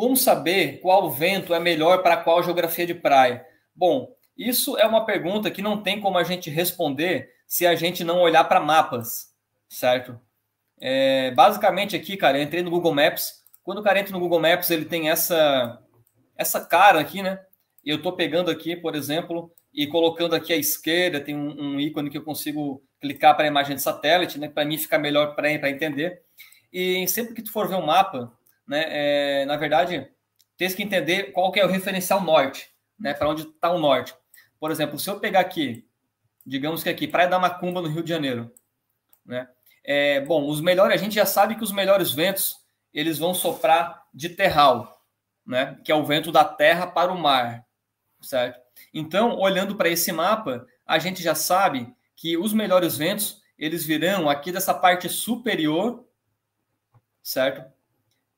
Como saber qual vento é melhor para qual geografia de praia? Bom, isso é uma pergunta que não tem como a gente responder se a gente não olhar para mapas, certo? É, basicamente aqui, cara, eu entrei no Google Maps. Quando o cara entra no Google Maps, ele tem essa essa cara aqui, né? Eu estou pegando aqui, por exemplo, e colocando aqui à esquerda, tem um, um ícone que eu consigo clicar para a imagem de satélite, né? Para mim ficar melhor para entender. E sempre que tu for ver um mapa, né? É, na verdade, tem que entender qual que é o referencial norte, né? Para onde está o norte. Por exemplo, se eu pegar aqui, digamos que aqui, Praia da Macumba, no Rio de Janeiro, né? É, bom, os melhores, a gente já sabe que os melhores ventos eles vão soprar de terral, né? Que é o vento da terra para o mar, certo? Então, olhando para esse mapa, a gente já sabe que os melhores ventos eles virão aqui dessa parte superior, certo?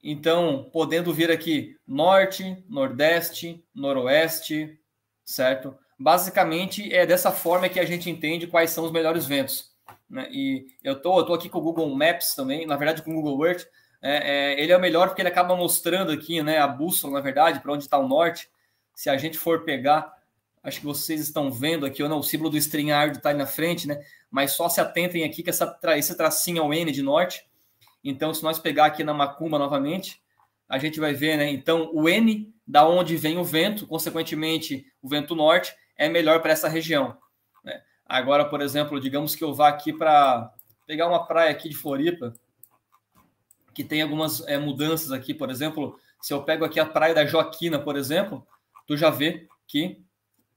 Então, podendo vir aqui norte, nordeste, noroeste, certo? Basicamente, é dessa forma que a gente entende quais são os melhores ventos. Né? E eu tô, tô aqui com o Google Maps também, na verdade com o Google Earth. É, é, ele é o melhor porque ele acaba mostrando aqui, né, a bússola, na verdade, para onde está o norte. Se a gente for pegar, acho que vocês estão vendo aqui, ou não, o símbolo do StreamYard está ali na frente, né? Mas só se atentem aqui que essa, esse tracinho ao é N de norte então, se nós pegar aqui na macumba novamente, a gente vai ver, né? Então, o N, da onde vem o vento, consequentemente, o vento norte, é melhor para essa região. Né? Agora, por exemplo, digamos que eu vá aqui para pegar uma praia aqui de Floripa, que tem algumas é, mudanças aqui, por exemplo, se eu pego aqui a praia da Joaquina, por exemplo, tu já vê que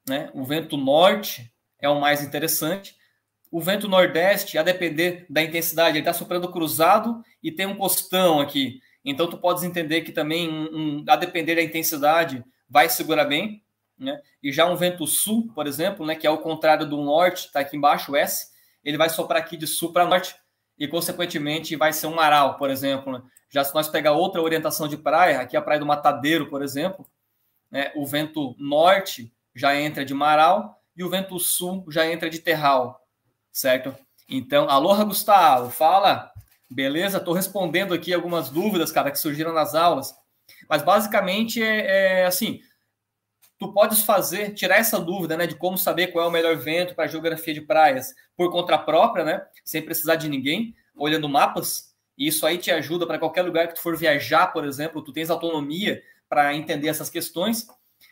né, o vento norte é o mais interessante, o vento nordeste, a depender da intensidade, ele está soprando cruzado e tem um costão aqui. Então, tu podes entender que também, um, um, a depender da intensidade, vai segurar bem. Né? E já um vento sul, por exemplo, né, que é o contrário do norte, está aqui embaixo, o S, ele vai soprar aqui de sul para norte e, consequentemente, vai ser um maral, por exemplo. Né? Já se nós pegar outra orientação de praia, aqui a Praia do Matadeiro, por exemplo, né, o vento norte já entra de maral e o vento sul já entra de terral certo? Então, aloha, Gustavo, fala. Beleza? Estou respondendo aqui algumas dúvidas, cara, que surgiram nas aulas. Mas basicamente é, é, assim: tu podes fazer, tirar essa dúvida, né, de como saber qual é o melhor vento para geografia de praias por conta própria, né, sem precisar de ninguém, olhando mapas. E isso aí te ajuda para qualquer lugar que tu for viajar, por exemplo, tu tens autonomia para entender essas questões.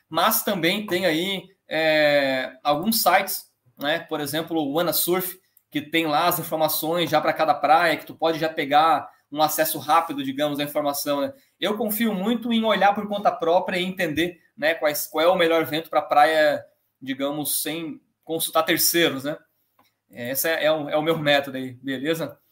Mas também tem aí é, alguns sites né? Por exemplo, o AnaSurf, que tem lá as informações já para cada praia, que tu pode já pegar um acesso rápido, digamos, à informação. Né? Eu confio muito em olhar por conta própria e entender né, quais, qual é o melhor vento para praia, digamos, sem consultar terceiros, né? Esse é, é, o, é o meu método aí, beleza?